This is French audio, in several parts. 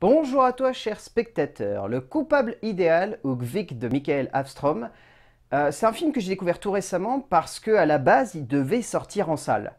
Bonjour à toi, cher spectateur. Le coupable idéal, ou Gvik de Michael Avstrom, euh, c'est un film que j'ai découvert tout récemment parce que à la base, il devait sortir en salle.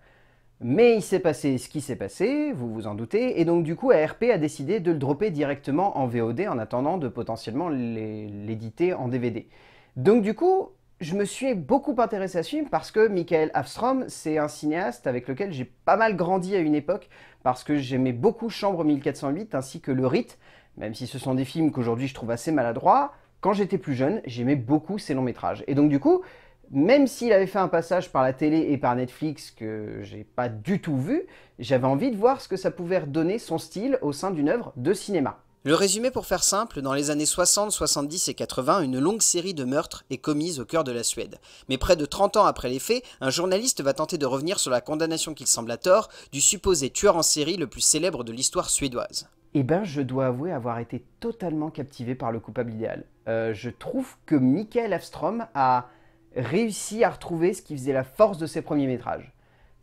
Mais il s'est passé ce qui s'est passé, vous vous en doutez, et donc du coup, ARP a décidé de le dropper directement en VOD en attendant de potentiellement l'éditer en DVD. Donc du coup, je me suis beaucoup intéressé à ce film parce que Michael Avstrom, c'est un cinéaste avec lequel j'ai pas mal grandi à une époque, parce que j'aimais beaucoup Chambre 1408 ainsi que Le Rite, même si ce sont des films qu'aujourd'hui je trouve assez maladroits. Quand j'étais plus jeune, j'aimais beaucoup ces longs métrages. Et donc du coup, même s'il avait fait un passage par la télé et par Netflix que j'ai pas du tout vu, j'avais envie de voir ce que ça pouvait redonner son style au sein d'une œuvre de cinéma. Le résumé pour faire simple, dans les années 60, 70 et 80, une longue série de meurtres est commise au cœur de la Suède. Mais près de 30 ans après les faits, un journaliste va tenter de revenir sur la condamnation qu'il semble à tort du supposé tueur en série le plus célèbre de l'histoire suédoise. Eh ben, je dois avouer avoir été totalement captivé par le coupable idéal. Euh, je trouve que Michael Avstrom a réussi à retrouver ce qui faisait la force de ses premiers métrages.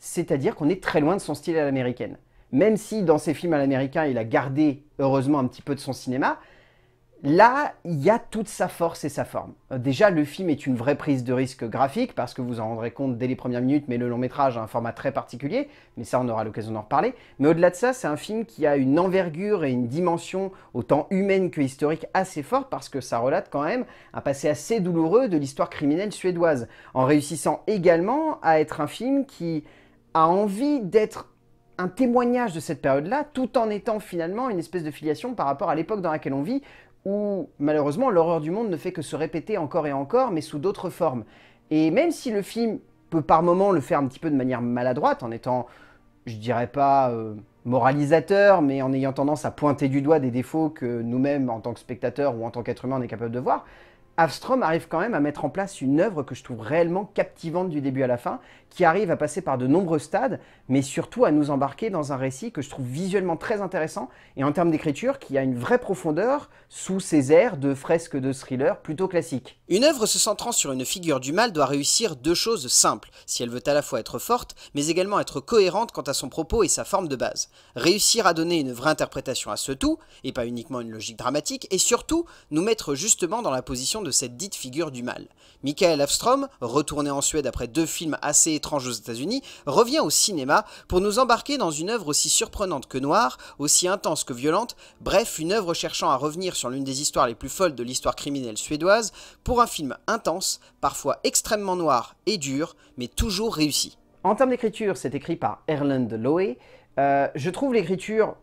C'est-à-dire qu'on est très loin de son style à l'américaine même si dans ses films à l'américain, il a gardé heureusement un petit peu de son cinéma, là, il y a toute sa force et sa forme. Euh, déjà, le film est une vraie prise de risque graphique, parce que vous en rendrez compte dès les premières minutes, mais le long métrage a un format très particulier, mais ça, on aura l'occasion d'en reparler. Mais au-delà de ça, c'est un film qui a une envergure et une dimension, autant humaine que historique, assez forte, parce que ça relate quand même un passé assez douloureux de l'histoire criminelle suédoise, en réussissant également à être un film qui a envie d'être un témoignage de cette période-là, tout en étant finalement une espèce de filiation par rapport à l'époque dans laquelle on vit, où malheureusement l'horreur du monde ne fait que se répéter encore et encore, mais sous d'autres formes. Et même si le film peut par moments le faire un petit peu de manière maladroite, en étant, je dirais pas euh, moralisateur, mais en ayant tendance à pointer du doigt des défauts que nous-mêmes, en tant que spectateurs ou en tant qu'être humain, on est capable de voir, Avstrom arrive quand même à mettre en place une œuvre que je trouve réellement captivante du début à la fin, qui arrive à passer par de nombreux stades, mais surtout à nous embarquer dans un récit que je trouve visuellement très intéressant et en termes d'écriture qui a une vraie profondeur sous ses airs de fresques de thriller plutôt classiques. Une œuvre se centrant sur une figure du mal doit réussir deux choses simples, si elle veut à la fois être forte, mais également être cohérente quant à son propos et sa forme de base. Réussir à donner une vraie interprétation à ce tout, et pas uniquement une logique dramatique, et surtout nous mettre justement dans la position de cette dite figure du mal. Michael Avstrom, retourné en Suède après deux films assez étranges aux États-Unis, revient au cinéma pour nous embarquer dans une œuvre aussi surprenante que noire, aussi intense que violente, bref, une œuvre cherchant à revenir sur l'une des histoires les plus folles de l'histoire criminelle suédoise pour un film intense, parfois extrêmement noir et dur, mais toujours réussi. En termes d'écriture, c'est écrit par Erland Loe. Euh, je trouve l'écriture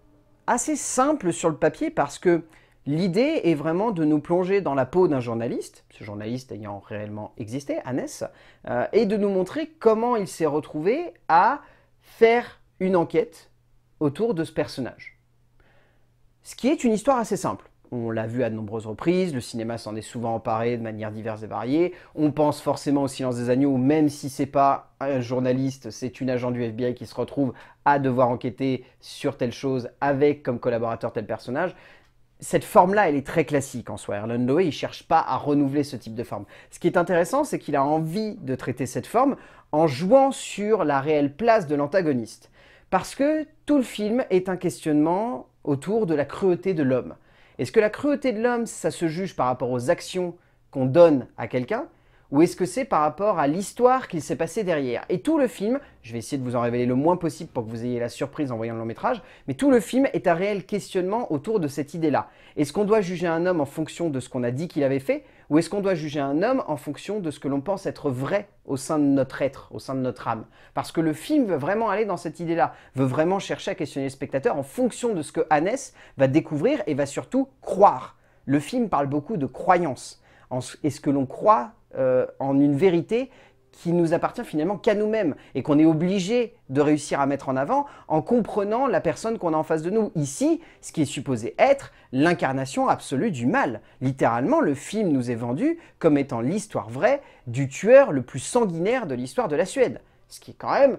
assez simple sur le papier parce que L'idée est vraiment de nous plonger dans la peau d'un journaliste, ce journaliste ayant réellement existé, Hannes, euh, et de nous montrer comment il s'est retrouvé à faire une enquête autour de ce personnage. Ce qui est une histoire assez simple. On l'a vu à de nombreuses reprises, le cinéma s'en est souvent emparé de manière diverse et variée. On pense forcément au silence des agneaux, même si c'est pas un journaliste, c'est une agent du FBI qui se retrouve à devoir enquêter sur telle chose avec comme collaborateur tel personnage cette forme-là, elle est très classique en soi. Lowe, il ne cherche pas à renouveler ce type de forme. Ce qui est intéressant, c'est qu'il a envie de traiter cette forme en jouant sur la réelle place de l'antagoniste. Parce que tout le film est un questionnement autour de la cruauté de l'homme. Est-ce que la cruauté de l'homme, ça se juge par rapport aux actions qu'on donne à quelqu'un ou est-ce que c'est par rapport à l'histoire qu'il s'est passé derrière Et tout le film, je vais essayer de vous en révéler le moins possible pour que vous ayez la surprise en voyant le long métrage, mais tout le film est un réel questionnement autour de cette idée-là. Est-ce qu'on doit juger un homme en fonction de ce qu'on a dit qu'il avait fait, ou est-ce qu'on doit juger un homme en fonction de ce que l'on pense être vrai au sein de notre être, au sein de notre âme Parce que le film veut vraiment aller dans cette idée-là, veut vraiment chercher à questionner le spectateur en fonction de ce que Hannes va découvrir et va surtout croire. Le film parle beaucoup de croyance. Est-ce que l'on croit euh, en une vérité qui nous appartient finalement qu'à nous-mêmes et qu'on est obligé de réussir à mettre en avant en comprenant la personne qu'on a en face de nous. Ici, ce qui est supposé être l'incarnation absolue du mal. Littéralement, le film nous est vendu comme étant l'histoire vraie du tueur le plus sanguinaire de l'histoire de la Suède. Ce qui est quand même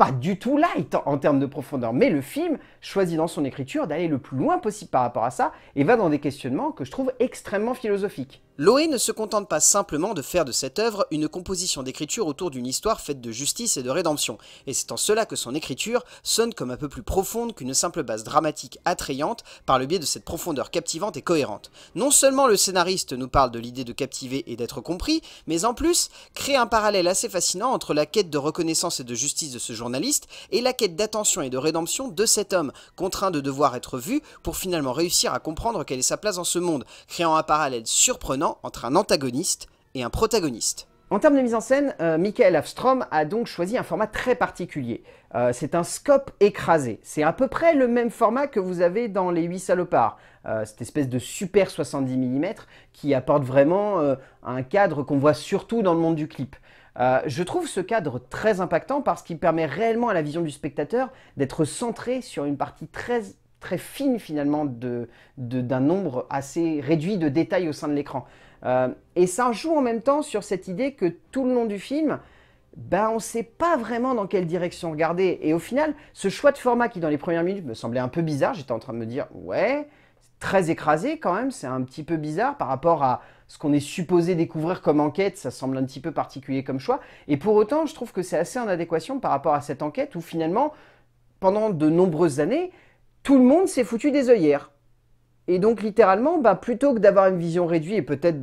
pas du tout light en, termes de profondeur. Mais le film choisit dans son écriture d'aller le plus loin possible par rapport à ça et va dans des questionnements que je trouve extrêmement philosophiques. Loé ne se contente pas simplement de faire de cette œuvre une composition d'écriture autour d'une histoire faite de justice et de rédemption, et c'est en cela que son écriture sonne comme un peu plus profonde qu'une simple base dramatique attrayante par le biais de cette profondeur captivante et cohérente. Non seulement le scénariste nous parle de l'idée de captiver et d'être compris, mais en plus crée un parallèle assez fascinant entre la quête de reconnaissance et de justice de ce genre et la quête d'attention et de rédemption de cet homme, contraint de devoir être vu pour finalement réussir à comprendre quelle est sa place dans ce monde, créant un parallèle surprenant entre un antagoniste et un protagoniste. En termes de mise en scène, euh, Michael Avstrom a donc choisi un format très particulier. Euh, c'est un scope écrasé. C'est à peu près le même format que vous avez dans Les 8 salopards. Euh, cette espèce de super 70 mm qui apporte vraiment un cadre qu'on voit surtout dans le monde du clip. Euh, je trouve ce cadre très impactant parce qu'il permet réellement à la vision du spectateur d'être centré sur une partie très très fine finalement d'un de, nombre assez réduit de détails au sein de l'écran. Euh, et ça joue en même temps sur cette idée que tout le long du film, ben, on ne sait pas vraiment dans quelle direction regarder. Et au final, ce choix de format qui dans les premières minutes me semblait un peu bizarre, j'étais en train de me dire, ouais, très écrasé quand même, c'est un petit peu bizarre par rapport à ce qu'on est supposé découvrir comme enquête, ça semble un petit peu particulier comme choix. Et pour autant, je trouve que c'est assez en adéquation par rapport à cette enquête où finalement, pendant de nombreuses années, tout le monde s'est foutu des œillères. Et donc littéralement, bah, plutôt que d'avoir une vision réduite et peut-être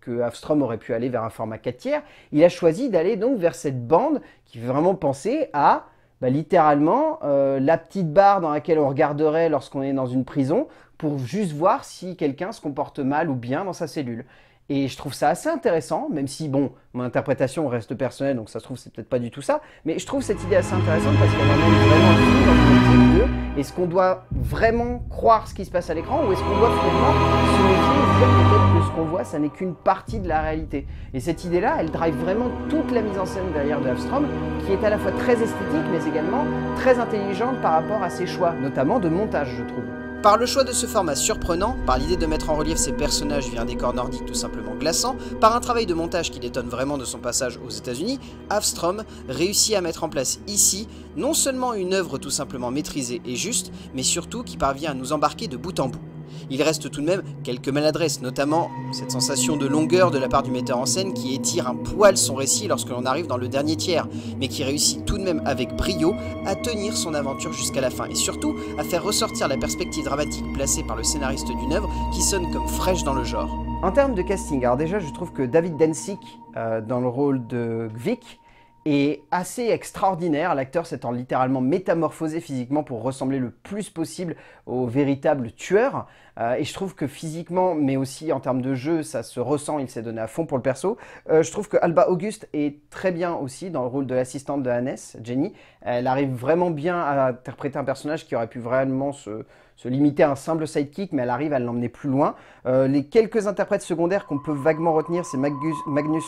que Avstrom aurait pu aller vers un format 4 tiers, il a choisi d'aller donc vers cette bande qui fait vraiment penser à bah, littéralement euh, la petite barre dans laquelle on regarderait lorsqu'on est dans une prison pour juste voir si quelqu'un se comporte mal ou bien dans sa cellule. Et je trouve ça assez intéressant, même si, bon, mon interprétation reste personnelle, donc ça se trouve, c'est peut-être pas du tout ça, mais je trouve cette idée assez intéressante parce qu'elle est vraiment dans le Est-ce qu'on doit vraiment croire ce qui se passe à l'écran ou est-ce qu'on doit finalement se méfier dire que ce qu'on voit, ça n'est qu'une partie de la réalité Et cette idée-là, elle drive vraiment toute la mise en scène derrière de qui est à la fois très esthétique, mais également très intelligente par rapport à ses choix, notamment de montage, je trouve. Par le choix de ce format surprenant, par l'idée de mettre en relief ses personnages via un décor nordique tout simplement glaçant, par un travail de montage qui détonne vraiment de son passage aux États-Unis, Avstrom réussit à mettre en place ici non seulement une œuvre tout simplement maîtrisée et juste, mais surtout qui parvient à nous embarquer de bout en bout. Il reste tout de même quelques maladresses, notamment cette sensation de longueur de la part du metteur en scène qui étire un poil son récit lorsque l'on arrive dans le dernier tiers, mais qui réussit tout de même avec brio à tenir son aventure jusqu'à la fin et surtout à faire ressortir la perspective dramatique placée par le scénariste d'une œuvre qui sonne comme fraîche dans le genre. En termes de casting, alors déjà je trouve que David Densick, euh, dans le rôle de Gvik est assez extraordinaire, l'acteur s'étant littéralement métamorphosé physiquement pour ressembler le plus possible au véritable tueur. Euh, et je trouve que physiquement, mais aussi en termes de jeu, ça se ressent, il s'est donné à fond pour le perso. Euh, je trouve que Alba Auguste est très bien aussi dans le rôle de l'assistante de Hannes, Jenny. Elle arrive vraiment bien à interpréter un personnage qui aurait pu vraiment se, se limiter à un simple sidekick, mais elle arrive à l'emmener plus loin. Euh, les quelques interprètes secondaires qu'on peut vaguement retenir, c'est Magnus, Magnus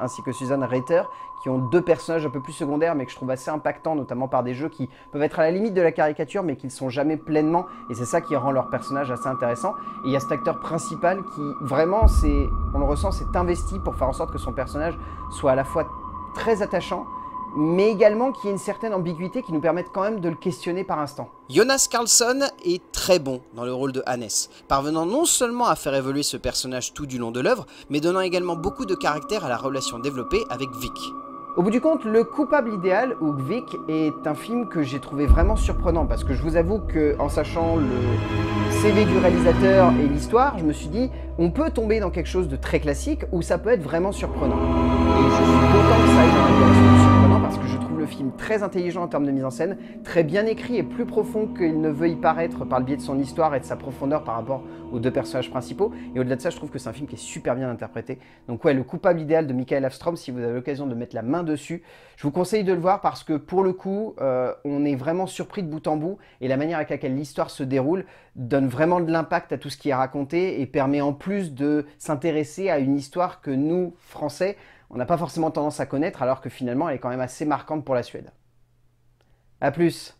ainsi que Suzanne Reiter, qui ont deux personnages un peu plus secondaires, mais que je trouve assez impactants, notamment par des jeux qui peuvent être à la limite de la caricature, mais qui ne sont jamais pleinement, et c'est ça qui rend leur personnage assez intéressant. Et il y a cet acteur principal qui, vraiment, c'est, on le ressent, c'est investi pour faire en sorte que son personnage soit à la fois très attachant, mais également qu'il y ait une certaine ambiguïté qui nous permette quand même de le questionner par instant. Jonas Carlson est très bon dans le rôle de Hannes, parvenant non seulement à faire évoluer ce personnage tout du long de l'œuvre, mais donnant également beaucoup de caractère à la relation développée avec Vic. Au bout du compte, Le coupable idéal, ou Vic, est un film que j'ai trouvé vraiment surprenant parce que je vous avoue qu'en sachant le CV du réalisateur et l'histoire, je me suis dit, on peut tomber dans quelque chose de très classique ou ça peut être vraiment surprenant. Et je suis content que ça aille dans la direction très intelligent en termes de mise en scène, très bien écrit et plus profond qu'il ne veut y paraître par le biais de son histoire et de sa profondeur par rapport aux deux personnages principaux. Et au-delà de ça, je trouve que c'est un film qui est super bien interprété. Donc ouais, le coupable idéal de Michael Avstrom, si vous avez l'occasion de mettre la main dessus, je vous conseille de le voir parce que pour le coup, euh, on est vraiment surpris de bout en bout et la manière avec laquelle l'histoire se déroule donne vraiment de l'impact à tout ce qui est raconté et permet en plus de s'intéresser à une histoire que nous, Français, on n'a pas forcément tendance à connaître alors que finalement elle est quand même assez marquante pour la Suède. A plus